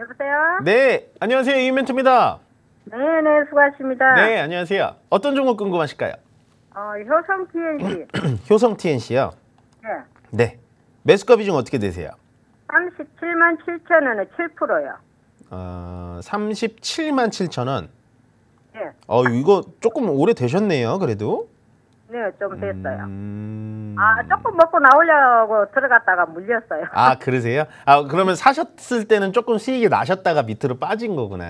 여보세요? 네, 안녕하세요. 이멘트입니다. 네, 네, 수고하십니다. 네, 안녕하세요. 어떤 종목 궁금하실까요? 어, 효성 TNC. 효성 TNC요? 네. 네. 매수가 비중 어떻게 되세요? 37만 7천 원에 7%요. 어, 37만 7천 원. 네. 어, 이거 조금 오래 되셨네요, 그래도. 네, 좀 됐어요. 음... 아, 조금 먹고 나오려고 들어갔다가 물렸어요. 아, 그러세요? 아, 그러면 사셨을 때는 조금 수익이 나셨다가 밑으로 빠진 거구나.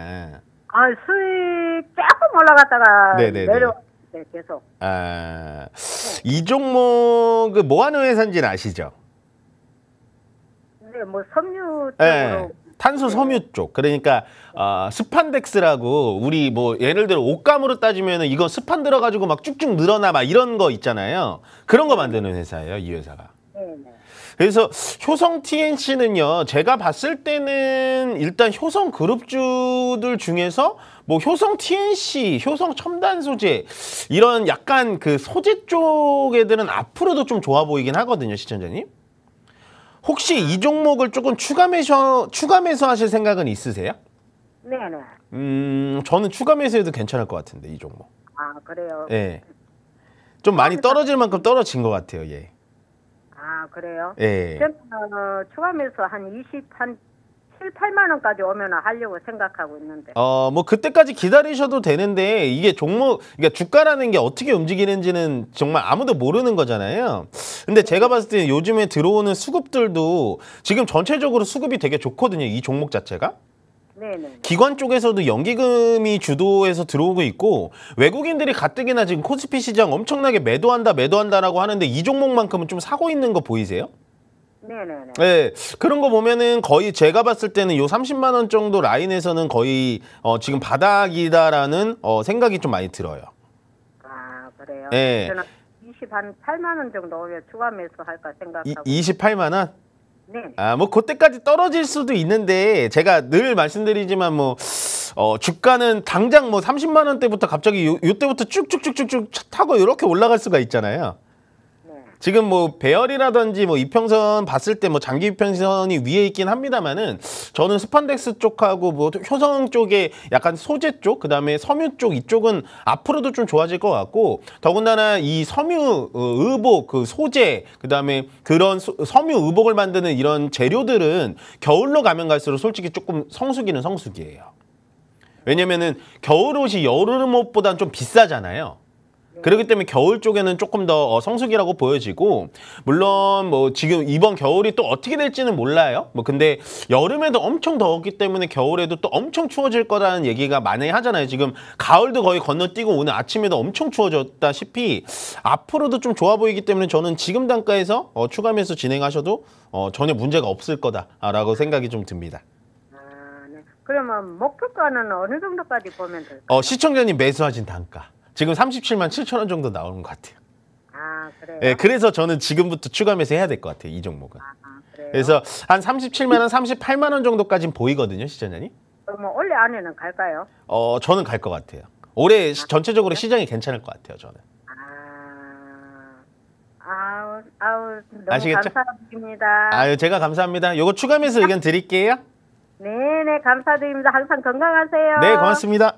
아, 수익 조금 올라갔다가 네네네. 내려 네, 계속. 아, 이 종목 그뭐 하는 회사인지는 아시죠? 네, 뭐 섬유 예. 쪽으로 네. 탄소 네. 섬유 쪽. 그러니까 어, 스판덱스라고 우리 뭐 예를 들어 옷감으로 따지면 이거 스판 들어가지고 막 쭉쭉 늘어나 막 이런 거 있잖아요. 그런 거 만드는 회사예요, 이 회사가. 그래서 효성 TNC는요, 제가 봤을 때는 일단 효성 그룹주들 중에서 뭐 효성 TNC, 효성 첨단 소재 이런 약간 그 소재 쪽 애들은 앞으로도 좀 좋아 보이긴 하거든요, 시청자님. 혹시 이 종목을 조금 추가 매수 추가 매수하실 생각은 있으세요? 네네. 음 저는 추가 매수해도 괜찮을 것 같은데 이 종목. 아 그래요. 예. 좀 많이 떨어질 만큼 떨어진 것 같아요. 예. 아 그래요. 예. 저는 어, 추가 매수 한 20한 7, 8만 원까지 오면 하려고 생각하고 있는데. 어, 뭐 그때까지 기다리셔도 되는데 이게 종목, 그러니까 주가라는 게 어떻게 움직이는지는 정말 아무도 모르는 거잖아요. 근데 제가 봤을 때 요즘에 들어오는 수급들도 지금 전체적으로 수급이 되게 좋거든요. 이 종목 자체가. 네네. 기관 쪽에서도 연기금이 주도해서 들어오고 있고 외국인들이 가뜩이나 지금 코스피 시장 엄청나게 매도한다 매도한다라고 하는데 이 종목만큼은 좀 사고 있는 거 보이세요? 네네네. 네, 그런 거 보면은 거의 제가 봤을 때는 요 30만 원 정도 라인에서는 거의 어, 지금 바닥이다라는 어, 생각이 좀 많이 들어요. 아 그래요. 네. 저는 2 8만 원 정도 오면 추가 매수할까 생각하고. 이, 28만 원? 네. 아뭐 그때까지 떨어질 수도 있는데 제가 늘 말씀드리지만 뭐. 어, 주가는 당장 뭐 30만 원대부터 갑자기 요, 요 때부터 쭉쭉쭉쭉쭉 타고 이렇게 올라갈 수가 있잖아요. 지금 뭐 배열이라든지 뭐 이평선 봤을 때 뭐 장기 이평선이 위에 있긴 합니다만은 저는 스판덱스 쪽하고 뭐 효성 쪽에 약간 소재 쪽 그다음에 섬유 쪽 이쪽은 앞으로도 좀 좋아질 것 같고 더군다나 이 섬유 어, 의복 그 소재 그다음에 그런 소, 섬유 의복을 만드는 이런 재료들은 겨울로 가면 갈수록 솔직히 조금 성수기는 성수기예요. 왜냐면은 겨울 옷이 여름 옷보단 좀 비싸잖아요. 그렇기 때문에 겨울 쪽에는 조금 더 어, 성수기라고 보여지고 물론 뭐 지금 이번 겨울이 또 어떻게 될지는 몰라요. 뭐 근데 여름에도 엄청 더웠기 때문에 겨울에도 또 엄청 추워질 거라는 얘기가 많이 하잖아요. 지금 가을도 거의 건너뛰고 오늘 아침에도 엄청 추워졌다시피 앞으로도 좀 좋아 보이기 때문에 저는 지금 단가에서 어, 추가면서 진행하셔도 어, 전혀 문제가 없을 거다라고 생각이 좀 듭니다. 아, 네. 그러면 목표가는 어느 정도까지 보면 될까요? 어, 시청자님 매수하신 단가. 지금 37만 7천 원 정도 나오는 것 같아요. 아, 그래요? 예, 그래서 저는 지금부터 추가 매수해야 될 것 같아요. 이 종목은. 아, 아 그래서한 37만 원, 38만 원 정도까지는 보이거든요, 시장님. 그럼 뭐 올해 안에는 갈까요? 어, 저는 갈 것 같아요. 올해 아, 시- 전체적으로 시장이 괜찮을 것 같아요, 저는. 아, 우 너무 아시겠죠? 감사드립니다. 아유, 제가 감사합니다. 요거 추가 매수 의견 드릴게요. 네네, 네, 감사드립니다. 항상 건강하세요. 네, 고맙습니다.